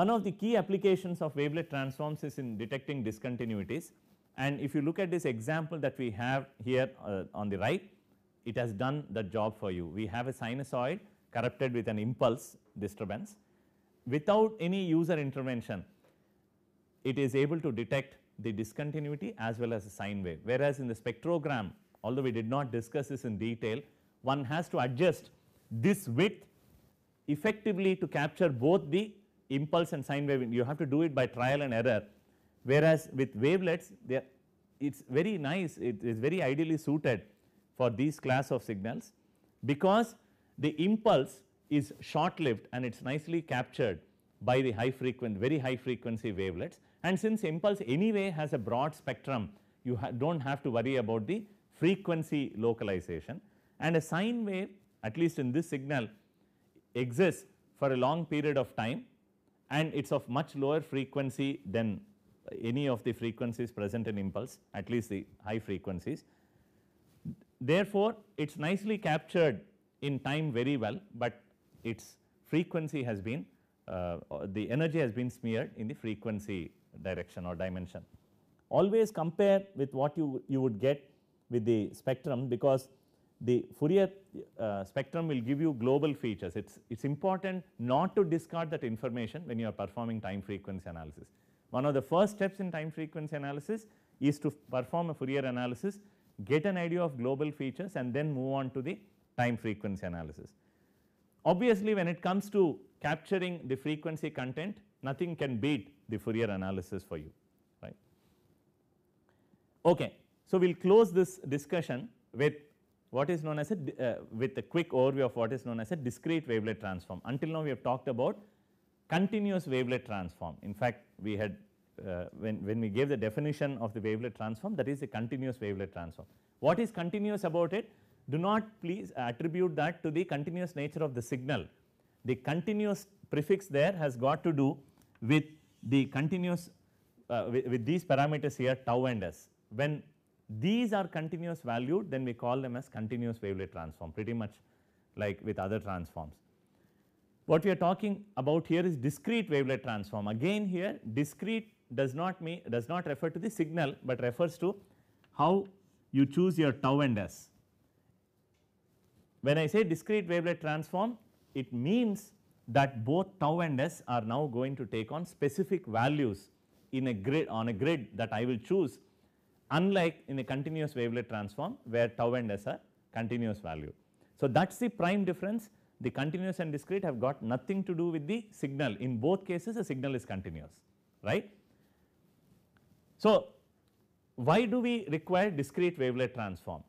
One of the key applications of wavelet transforms is in detecting discontinuities and if you look at this example that we have here uh, on the right, it has done the job for you. We have a sinusoid corrupted with an impulse disturbance without any user intervention. It is able to detect the discontinuity as well as the sine wave. Whereas in the spectrogram, although we did not discuss this in detail, one has to adjust this width effectively to capture both the impulse and sine wave you have to do it by trial and error whereas with wavelets they are it is very nice it is very ideally suited for these class of signals because the impulse is short lived and it is nicely captured by the high frequency very high frequency wavelets and since impulse anyway has a broad spectrum you do not have to worry about the frequency localization and a sine wave at least in this signal exists for a long period of time and it is of much lower frequency than any of the frequencies present in impulse at least the high frequencies. Therefore, it is nicely captured in time very well, but its frequency has been uh, the energy has been smeared in the frequency direction or dimension. Always compare with what you, you would get with the spectrum because the Fourier uh, spectrum will give you global features. It's, it's important not to discard that information when you are performing time frequency analysis. One of the first steps in time frequency analysis is to perform a Fourier analysis, get an idea of global features and then move on to the time frequency analysis. Obviously, when it comes to capturing the frequency content, nothing can beat the Fourier analysis for you, right. Okay. So, we will close this discussion with what is known as a uh, with a quick overview of what is known as a discrete wavelet transform. Until now we have talked about continuous wavelet transform. In fact, we had uh, when, when we gave the definition of the wavelet transform that is a continuous wavelet transform. What is continuous about it? Do not please attribute that to the continuous nature of the signal. The continuous prefix there has got to do with the continuous uh, with, with, these parameters here tau and s. When these are continuous valued then we call them as continuous wavelet transform pretty much like with other transforms. What we are talking about here is discrete wavelet transform again here discrete does not mean does not refer to the signal, but refers to how you choose your tau and s. When I say discrete wavelet transform, it means that both tau and s are now going to take on specific values in a grid on a grid that I will choose unlike in a continuous wavelet transform where tau and s are continuous value. So, that is the prime difference the continuous and discrete have got nothing to do with the signal in both cases the signal is continuous right. So, why do we require discrete wavelet transform?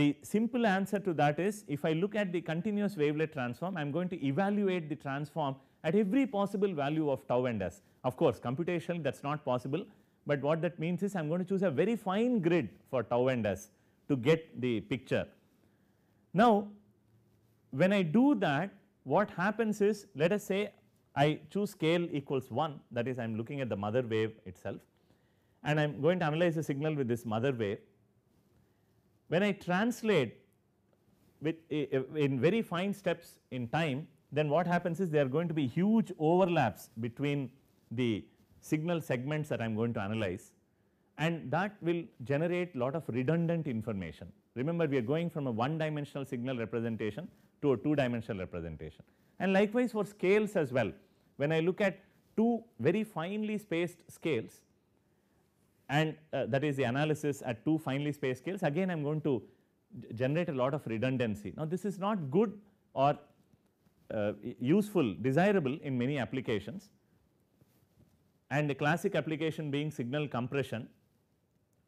The simple answer to that is if I look at the continuous wavelet transform I am going to evaluate the transform at every possible value of tau and s. Of course, computationally that is not possible but what that means is I am going to choose a very fine grid for tau and s to get the picture. Now, when I do that what happens is let us say I choose scale equals 1 that is I am looking at the mother wave itself and I am going to analyze the signal with this mother wave. When I translate with eh, eh, in very fine steps in time then what happens is there are going to be huge overlaps between the signal segments that I am going to analyze and that will generate lot of redundant information. Remember we are going from a one dimensional signal representation to a two dimensional representation. And likewise for scales as well, when I look at two very finely spaced scales and uh, that is the analysis at two finely spaced scales again I am going to generate a lot of redundancy. Now this is not good or uh, useful desirable in many applications and the classic application being signal compression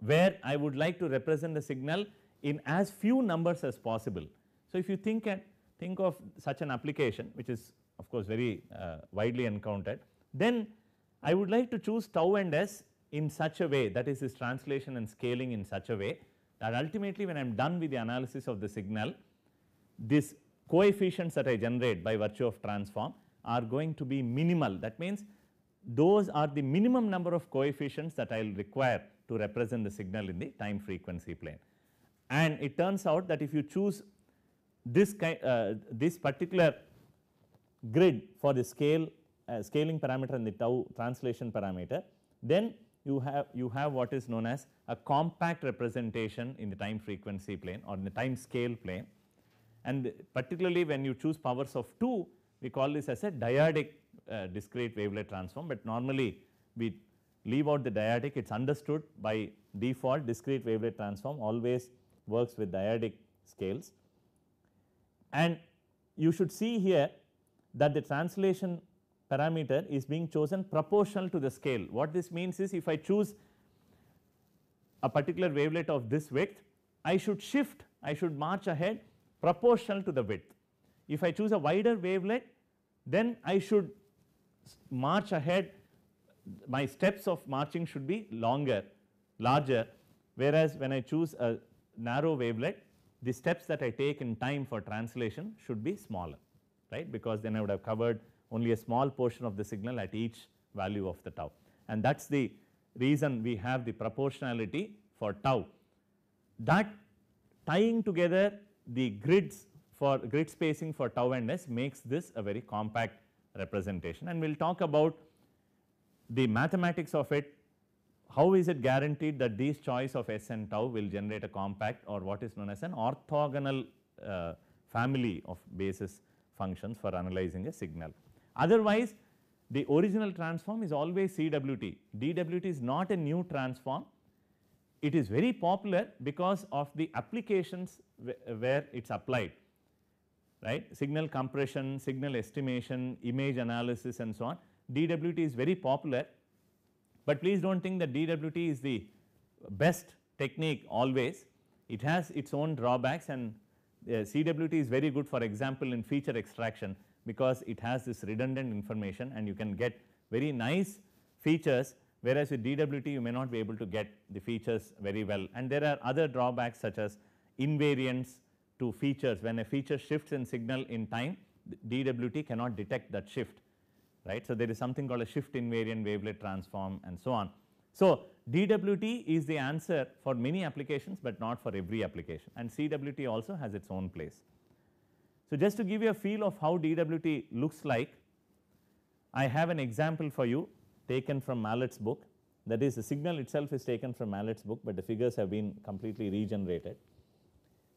where I would like to represent the signal in as few numbers as possible. So, if you think at think of such an application which is of course very uh, widely encountered then I would like to choose tau and s in such a way that is this translation and scaling in such a way that ultimately when I am done with the analysis of the signal these coefficients that I generate by virtue of transform are going to be minimal that means those are the minimum number of coefficients that I will require to represent the signal in the time frequency plane. And it turns out that if you choose this, kind, uh, this particular grid for the scale uh, scaling parameter and the tau translation parameter, then you have you have what is known as a compact representation in the time frequency plane or in the time scale plane. And particularly when you choose powers of 2, we call this as a dyadic uh, discrete wavelet transform, but normally we leave out the dyadic it is understood by default discrete wavelet transform always works with dyadic scales. And you should see here that the translation parameter is being chosen proportional to the scale. What this means is if I choose a particular wavelet of this width, I should shift, I should march ahead proportional to the width. If I choose a wider wavelet, then I should march ahead my steps of marching should be longer larger whereas when I choose a narrow wavelet the steps that I take in time for translation should be smaller right because then I would have covered only a small portion of the signal at each value of the tau and that is the reason we have the proportionality for tau that tying together the grids for grid spacing for tau and s makes this a very compact representation and we will talk about the mathematics of it, how is it guaranteed that these choice of S and tau will generate a compact or what is known as an orthogonal uh, family of basis functions for analyzing a signal. Otherwise, the original transform is always CWT, DWT is not a new transform. It is very popular because of the applications where it is applied right signal compression, signal estimation, image analysis and so on. DWT is very popular, but please do not think that DWT is the best technique always. It has its own drawbacks and uh, CWT is very good for example in feature extraction because it has this redundant information and you can get very nice features whereas with DWT you may not be able to get the features very well and there are other drawbacks such as invariance to features, when a feature shifts in signal in time, DWT cannot detect that shift, right. So, there is something called a shift invariant wavelet transform and so on. So, DWT is the answer for many applications, but not for every application and CWT also has its own place. So, just to give you a feel of how DWT looks like, I have an example for you taken from Mallet's book that is the signal itself is taken from Mallet's book, but the figures have been completely regenerated.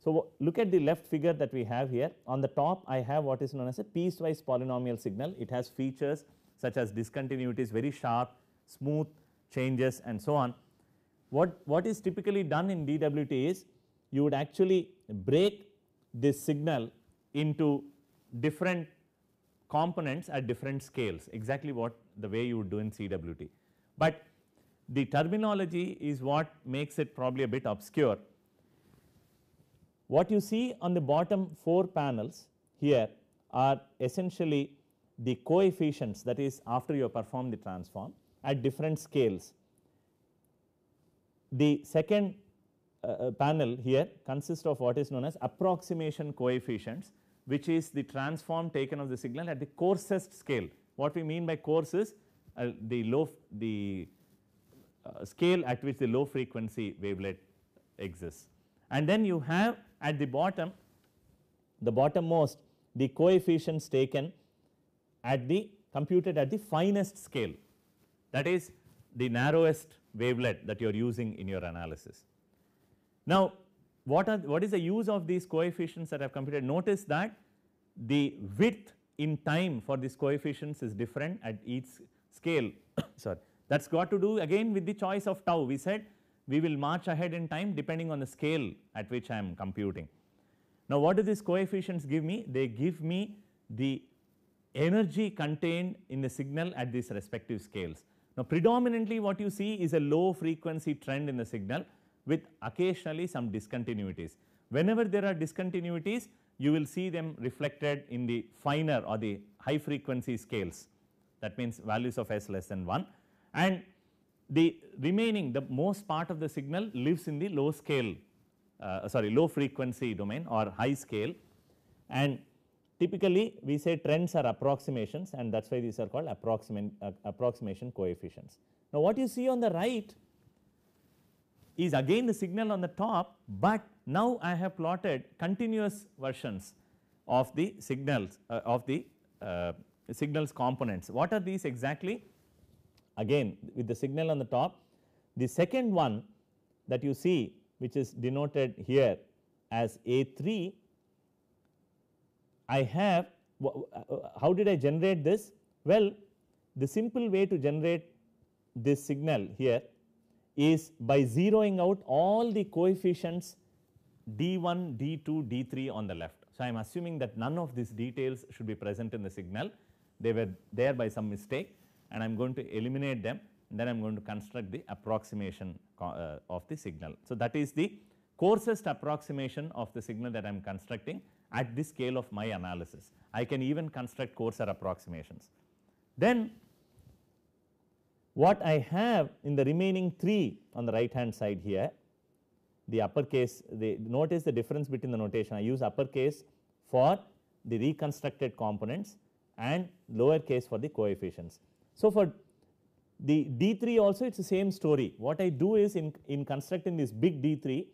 So, look at the left figure that we have here on the top I have what is known as a piecewise polynomial signal it has features such as discontinuities very sharp smooth changes and so on. What, what is typically done in DWT is you would actually break this signal into different components at different scales exactly what the way you would do in CWT. But the terminology is what makes it probably a bit obscure what you see on the bottom 4 panels here are essentially the coefficients that is after you perform the transform at different scales. The second uh, uh, panel here consists of what is known as approximation coefficients which is the transform taken of the signal at the coarsest scale. What we mean by coarse is uh, the low the uh, scale at which the low frequency wavelet exists. And then you have at the bottom the bottom most the coefficients taken at the computed at the finest scale that is the narrowest wavelet that you are using in your analysis. Now, what are what is the use of these coefficients that I have computed? Notice that the width in time for these coefficients is different at each scale sorry that has got to do again with the choice of tau we said we will march ahead in time depending on the scale at which I am computing. Now, what do these coefficients give me? They give me the energy contained in the signal at these respective scales. Now, predominantly what you see is a low frequency trend in the signal with occasionally some discontinuities. Whenever there are discontinuities, you will see them reflected in the finer or the high frequency scales that means values of s less than 1 and the remaining, the most part of the signal lives in the low scale, uh, sorry, low frequency domain or high scale. And typically, we say trends are approximations and that is why these are called approximate, uh, approximation coefficients. Now, what you see on the right is again the signal on the top, but now I have plotted continuous versions of the signals uh, of the uh, signals components. What are these exactly? again with the signal on the top. The second one that you see which is denoted here as A3, I have uh, how did I generate this? Well, the simple way to generate this signal here is by zeroing out all the coefficients d1, d2, d3 on the left. So, I am assuming that none of these details should be present in the signal, they were there by some mistake and I am going to eliminate them then I am going to construct the approximation uh, of the signal. So, that is the coarsest approximation of the signal that I am constructing at the scale of my analysis. I can even construct coarser approximations. Then what I have in the remaining 3 on the right hand side here, the uppercase, the notice the difference between the notation. I use uppercase for the reconstructed components and lowercase for the coefficients. So, for the D3 also it is the same story what I do is in, in constructing this big D3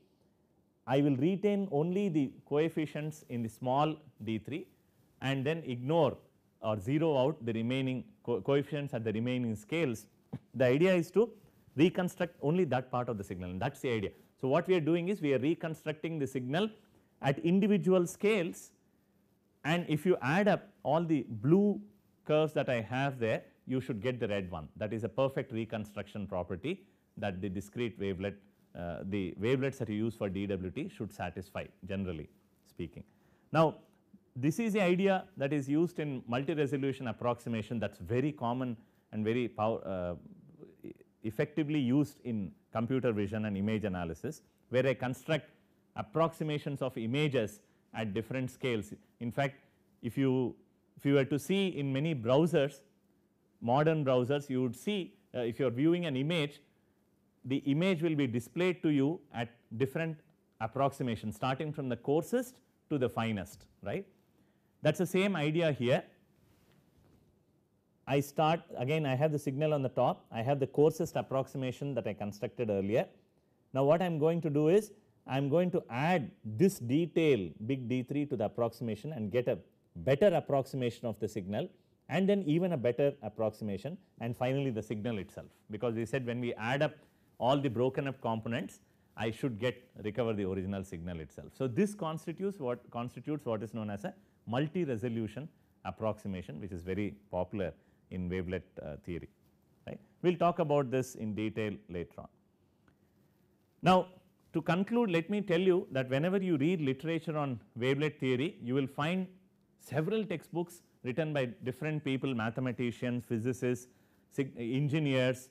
I will retain only the coefficients in the small D3 and then ignore or zero out the remaining co coefficients at the remaining scales. The idea is to reconstruct only that part of the signal and that is the idea. So, what we are doing is we are reconstructing the signal at individual scales and if you add up all the blue curves that I have there you should get the red one that is a perfect reconstruction property that the discrete wavelet uh, the wavelets that you use for DWT should satisfy generally speaking. Now this is the idea that is used in multi resolution approximation that is very common and very power, uh, effectively used in computer vision and image analysis where I construct approximations of images at different scales. In fact, if you if you were to see in many browsers modern browsers you would see uh, if you are viewing an image the image will be displayed to you at different approximations starting from the coarsest to the finest right. That is the same idea here. I start again I have the signal on the top I have the coarsest approximation that I constructed earlier. Now what I am going to do is I am going to add this detail big D3 to the approximation and get a better approximation of the signal and then even a better approximation and finally the signal itself because we said when we add up all the broken up components I should get recover the original signal itself. So, this constitutes what constitutes what is known as a multi resolution approximation which is very popular in wavelet uh, theory right. We will talk about this in detail later on. Now, to conclude let me tell you that whenever you read literature on wavelet theory you will find several textbooks written by different people mathematicians, physicists, engineers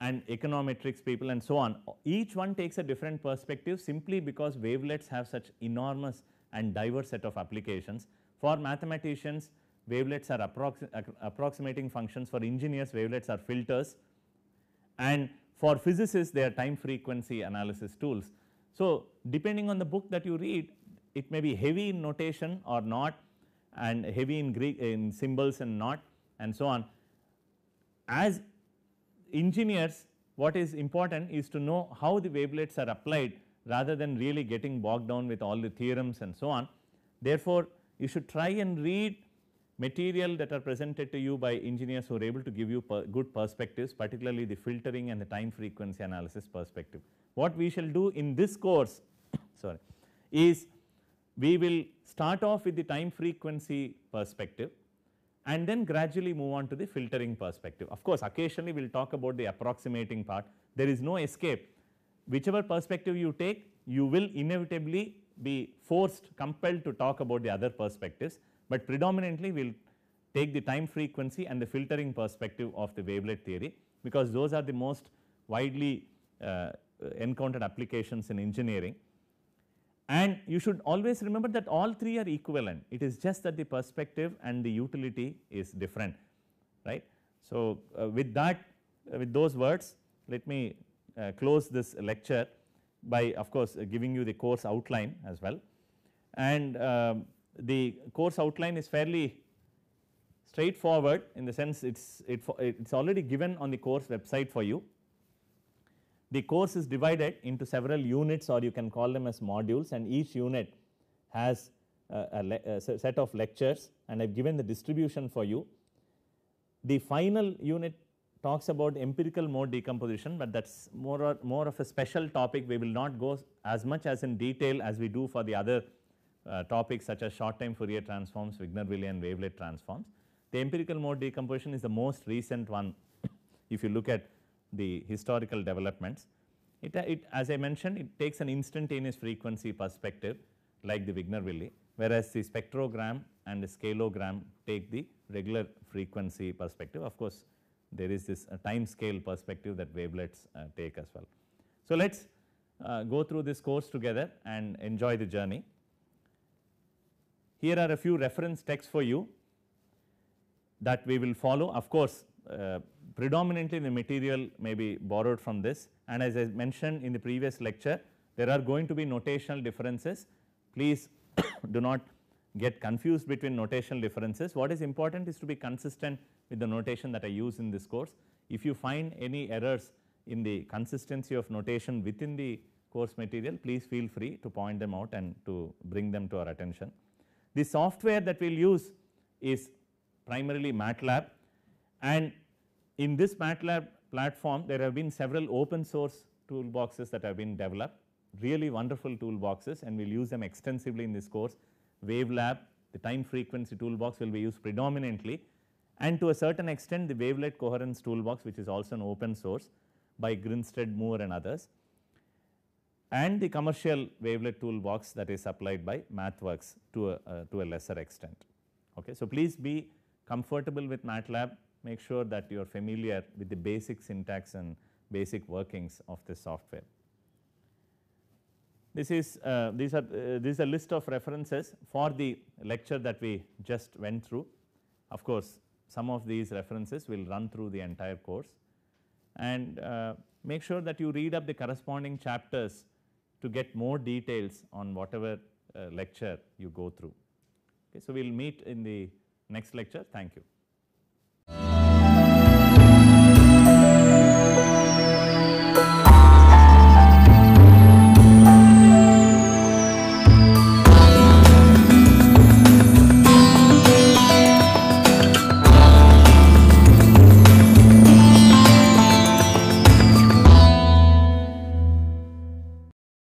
and econometrics people and so on. Each one takes a different perspective simply because wavelets have such enormous and diverse set of applications. For mathematicians wavelets are approximating functions for engineers wavelets are filters and for physicists they are time frequency analysis tools. So, depending on the book that you read it may be heavy in notation or not and heavy in Greek in symbols and not and so on. As engineers what is important is to know how the wavelets are applied rather than really getting bogged down with all the theorems and so on. Therefore, you should try and read material that are presented to you by engineers who are able to give you per good perspectives particularly the filtering and the time frequency analysis perspective. What we shall do in this course sorry is we will start off with the time frequency perspective and then gradually move on to the filtering perspective. Of course, occasionally we will talk about the approximating part, there is no escape. Whichever perspective you take, you will inevitably be forced, compelled to talk about the other perspectives, but predominantly we will take the time frequency and the filtering perspective of the wavelet theory because those are the most widely uh, encountered applications in engineering. And you should always remember that all three are equivalent. It is just that the perspective and the utility is different, right. So, uh, with that, uh, with those words, let me uh, close this lecture by of course uh, giving you the course outline as well. And um, the course outline is fairly straightforward in the sense it's it's already given on the course website for you the course is divided into several units or you can call them as modules and each unit has a, a, a set of lectures and I have given the distribution for you. The final unit talks about empirical mode decomposition, but that is more, or, more of a special topic. We will not go as much as in detail as we do for the other uh, topics such as short time Fourier transforms, wigner willian wavelet transforms. The empirical mode decomposition is the most recent one if you look at the historical developments. It, it, as I mentioned, it takes an instantaneous frequency perspective like the Wigner-Willi, whereas the spectrogram and the scalogram take the regular frequency perspective. Of course, there is this uh, time scale perspective that wavelets uh, take as well. So, let us uh, go through this course together and enjoy the journey. Here are a few reference texts for you that we will follow. Of course, uh, predominantly the material may be borrowed from this and as I mentioned in the previous lecture there are going to be notational differences. Please do not get confused between notational differences. What is important is to be consistent with the notation that I use in this course. If you find any errors in the consistency of notation within the course material, please feel free to point them out and to bring them to our attention. The software that we will use is primarily MATLAB and in this MATLAB platform, there have been several open source toolboxes that have been developed, really wonderful toolboxes and we will use them extensively in this course. WaveLab, the time frequency toolbox will be used predominantly and to a certain extent the wavelet coherence toolbox which is also an open source by Grinstead, Moore and others and the commercial wavelet toolbox that is supplied by MathWorks to a, uh, to a lesser extent. Okay. So, please be comfortable with MATLAB, make sure that you are familiar with the basic syntax and basic workings of the software. This is, uh, these are, uh, this is a list of references for the lecture that we just went through. Of course, some of these references will run through the entire course and uh, make sure that you read up the corresponding chapters to get more details on whatever uh, lecture you go through. Okay, so, we will meet in the next lecture. Thank you.